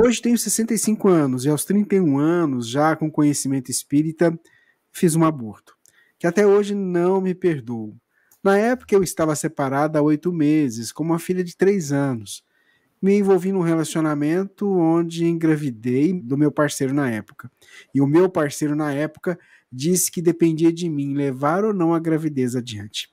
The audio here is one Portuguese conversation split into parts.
Hoje tenho 65 anos e aos 31 anos, já com conhecimento espírita, fiz um aborto, que até hoje não me perdoo. Na época eu estava separada há oito meses, com uma filha de três anos. Me envolvi num relacionamento onde engravidei do meu parceiro na época. E o meu parceiro na época disse que dependia de mim levar ou não a gravidez adiante.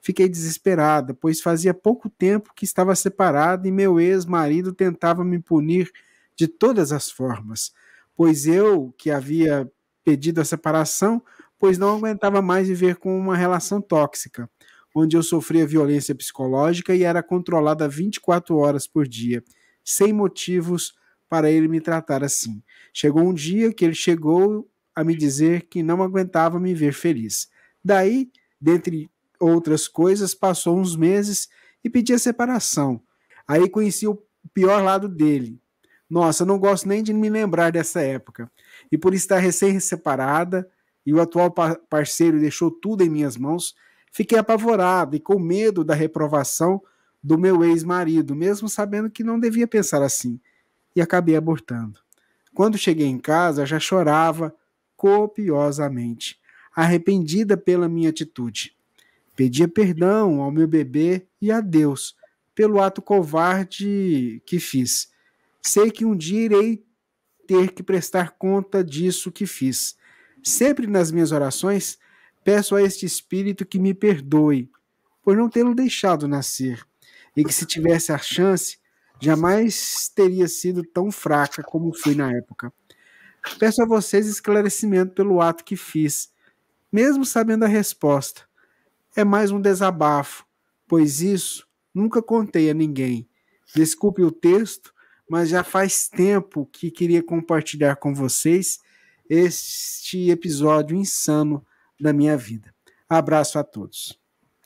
Fiquei desesperada, pois fazia pouco tempo que estava separada e meu ex-marido tentava me punir de todas as formas, pois eu, que havia pedido a separação, pois não aguentava mais viver com uma relação tóxica, onde eu sofria violência psicológica e era controlada 24 horas por dia, sem motivos para ele me tratar assim. Chegou um dia que ele chegou a me dizer que não aguentava me ver feliz. Daí, dentre outras coisas, passou uns meses e pedi a separação. Aí conheci o pior lado dele, nossa, eu não gosto nem de me lembrar dessa época. E por estar recém-separada e o atual parceiro deixou tudo em minhas mãos, fiquei apavorado e com medo da reprovação do meu ex-marido, mesmo sabendo que não devia pensar assim, e acabei abortando. Quando cheguei em casa, já chorava copiosamente, arrependida pela minha atitude. Pedia perdão ao meu bebê e a Deus pelo ato covarde que fiz Sei que um dia irei ter que prestar conta disso que fiz. Sempre nas minhas orações peço a este espírito que me perdoe por não tê-lo deixado nascer e que se tivesse a chance jamais teria sido tão fraca como fui na época. Peço a vocês esclarecimento pelo ato que fiz, mesmo sabendo a resposta. É mais um desabafo, pois isso nunca contei a ninguém. Desculpe o texto, mas já faz tempo que queria compartilhar com vocês este episódio insano da minha vida. Abraço a todos.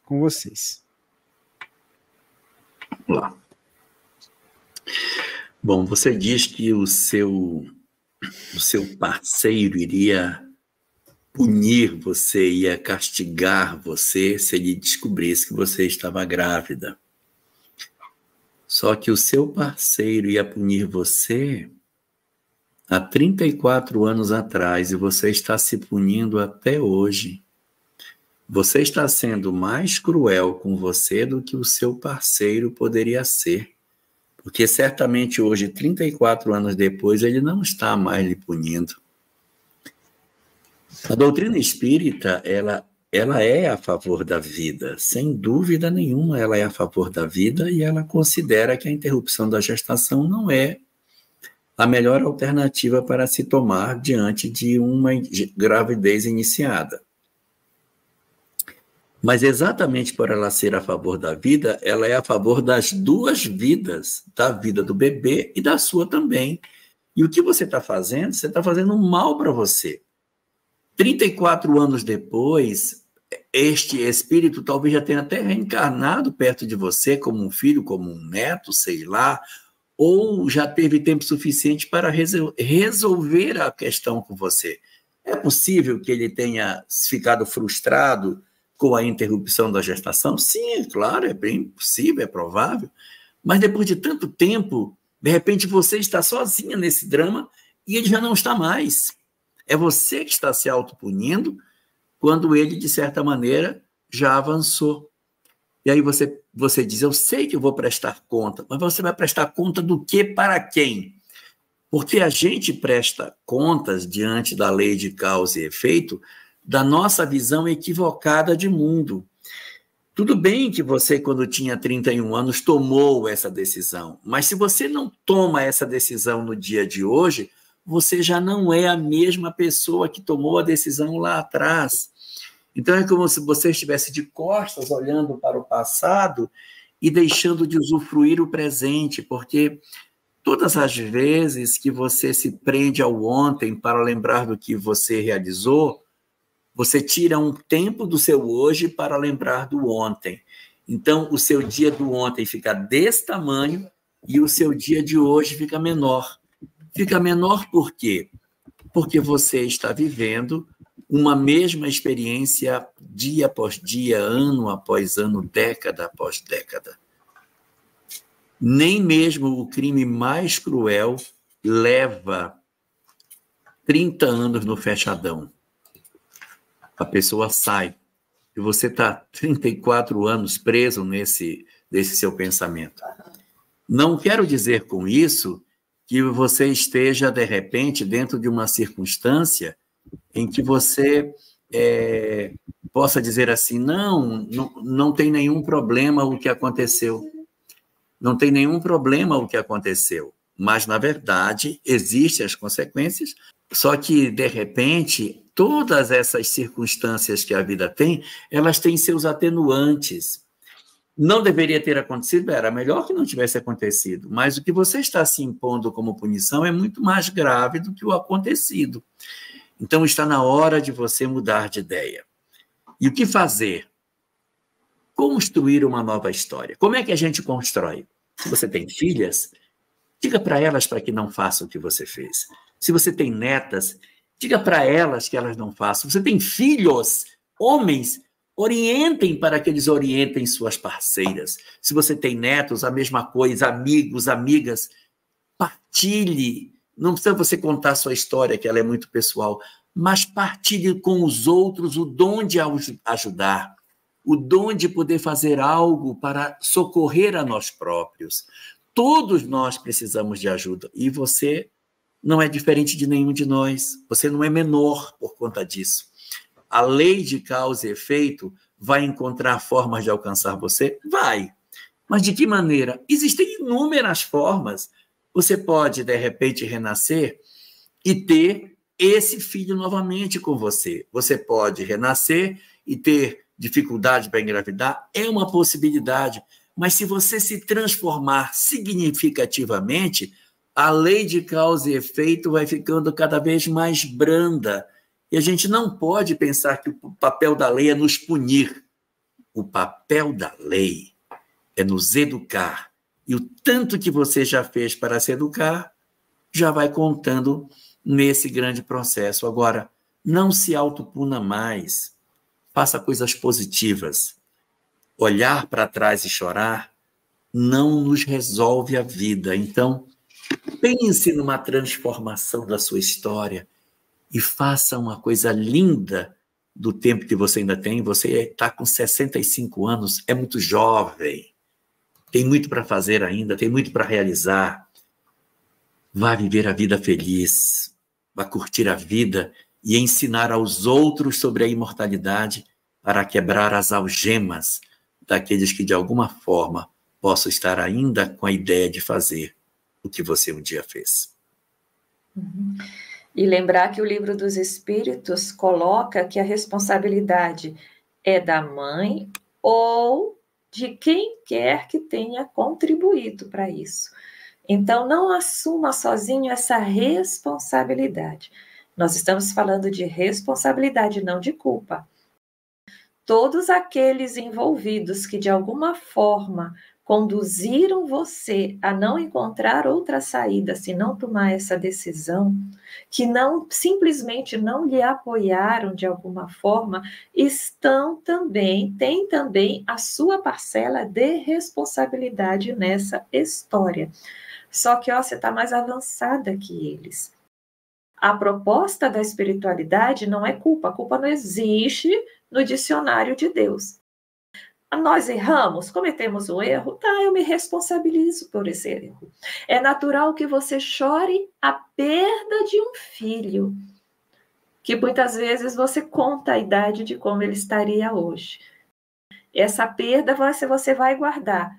Com vocês. Olá. Bom, você diz que o seu o seu parceiro iria punir você, ia castigar você se ele descobrisse que você estava grávida. Só que o seu parceiro ia punir você há 34 anos atrás e você está se punindo até hoje. Você está sendo mais cruel com você do que o seu parceiro poderia ser. Porque certamente hoje, 34 anos depois, ele não está mais lhe punindo. A doutrina espírita, ela ela é a favor da vida, sem dúvida nenhuma, ela é a favor da vida e ela considera que a interrupção da gestação não é a melhor alternativa para se tomar diante de uma gravidez iniciada. Mas exatamente por ela ser a favor da vida, ela é a favor das duas vidas, da vida do bebê e da sua também. E o que você está fazendo? Você está fazendo mal para você. 34 anos depois, este espírito talvez já tenha até reencarnado perto de você, como um filho, como um neto, sei lá, ou já teve tempo suficiente para resol resolver a questão com você. É possível que ele tenha ficado frustrado com a interrupção da gestação? Sim, é claro, é bem possível, é provável. Mas depois de tanto tempo, de repente você está sozinha nesse drama e ele já não está mais. É você que está se autopunindo quando ele, de certa maneira, já avançou. E aí você, você diz: Eu sei que eu vou prestar conta, mas você vai prestar conta do que para quem? Porque a gente presta contas diante da lei de causa e efeito da nossa visão equivocada de mundo. Tudo bem que você, quando tinha 31 anos, tomou essa decisão, mas se você não toma essa decisão no dia de hoje, você já não é a mesma pessoa que tomou a decisão lá atrás. Então é como se você estivesse de costas olhando para o passado e deixando de usufruir o presente, porque todas as vezes que você se prende ao ontem para lembrar do que você realizou, você tira um tempo do seu hoje para lembrar do ontem. Então, o seu dia do ontem fica desse tamanho e o seu dia de hoje fica menor. Fica menor por quê? Porque você está vivendo uma mesma experiência dia após dia, ano após ano, década após década. Nem mesmo o crime mais cruel leva 30 anos no fechadão. A pessoa sai. E você está 34 anos preso nesse, nesse seu pensamento. Não quero dizer com isso que você esteja, de repente, dentro de uma circunstância em que você é, possa dizer assim: não, não, não tem nenhum problema o que aconteceu. Não tem nenhum problema o que aconteceu. Mas, na verdade, existem as consequências, só que, de repente, todas essas circunstâncias que a vida tem, elas têm seus atenuantes não deveria ter acontecido, era melhor que não tivesse acontecido, mas o que você está se impondo como punição é muito mais grave do que o acontecido. Então está na hora de você mudar de ideia. E o que fazer? Construir uma nova história. Como é que a gente constrói? Se você tem filhas, diga para elas para que não façam o que você fez. Se você tem netas, diga para elas que elas não façam. Se você tem filhos, homens, Orientem para que eles orientem suas parceiras. Se você tem netos, a mesma coisa, amigos, amigas, partilhe. Não precisa você contar a sua história, que ela é muito pessoal, mas partilhe com os outros o dom de ajudar, o dom de poder fazer algo para socorrer a nós próprios. Todos nós precisamos de ajuda e você não é diferente de nenhum de nós. Você não é menor por conta disso a lei de causa e efeito vai encontrar formas de alcançar você? Vai. Mas de que maneira? Existem inúmeras formas. Você pode, de repente, renascer e ter esse filho novamente com você. Você pode renascer e ter dificuldade para engravidar, é uma possibilidade. Mas se você se transformar significativamente, a lei de causa e efeito vai ficando cada vez mais branda e a gente não pode pensar que o papel da lei é nos punir. O papel da lei é nos educar. E o tanto que você já fez para se educar já vai contando nesse grande processo. Agora, não se autopuna mais. Faça coisas positivas. Olhar para trás e chorar não nos resolve a vida. Então, pense numa transformação da sua história e faça uma coisa linda do tempo que você ainda tem. Você está com 65 anos, é muito jovem, tem muito para fazer ainda, tem muito para realizar. Vá viver a vida feliz, vá curtir a vida e ensinar aos outros sobre a imortalidade para quebrar as algemas daqueles que de alguma forma possam estar ainda com a ideia de fazer o que você um dia fez. Uhum. E lembrar que o livro dos Espíritos coloca que a responsabilidade é da mãe ou de quem quer que tenha contribuído para isso. Então, não assuma sozinho essa responsabilidade. Nós estamos falando de responsabilidade, não de culpa. Todos aqueles envolvidos que de alguma forma conduziram você a não encontrar outra saída se não tomar essa decisão, que não simplesmente não lhe apoiaram de alguma forma, estão também, têm também a sua parcela de responsabilidade nessa história. Só que ó, você está mais avançada que eles. A proposta da espiritualidade não é culpa, a culpa não existe no dicionário de Deus. Ah, nós erramos, cometemos um erro, tá, eu me responsabilizo por esse erro. É natural que você chore a perda de um filho, que muitas vezes você conta a idade de como ele estaria hoje. Essa perda você, você vai guardar,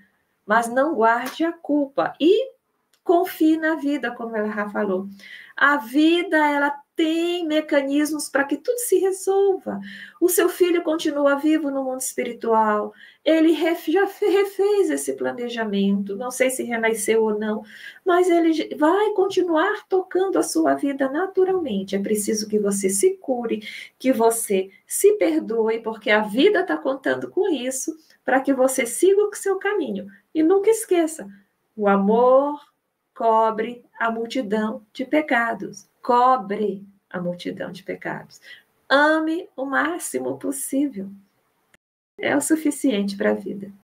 mas não guarde a culpa e confie na vida, como ela já falou. A vida, ela tem mecanismos para que tudo se resolva. O seu filho continua vivo no mundo espiritual, ele ref, já refez esse planejamento, não sei se renasceu ou não, mas ele vai continuar tocando a sua vida naturalmente. É preciso que você se cure, que você se perdoe, porque a vida está contando com isso, para que você siga o seu caminho. E nunca esqueça: o amor cobre a multidão de pecados cobre a multidão de pecados. Ame o máximo possível. É o suficiente para a vida.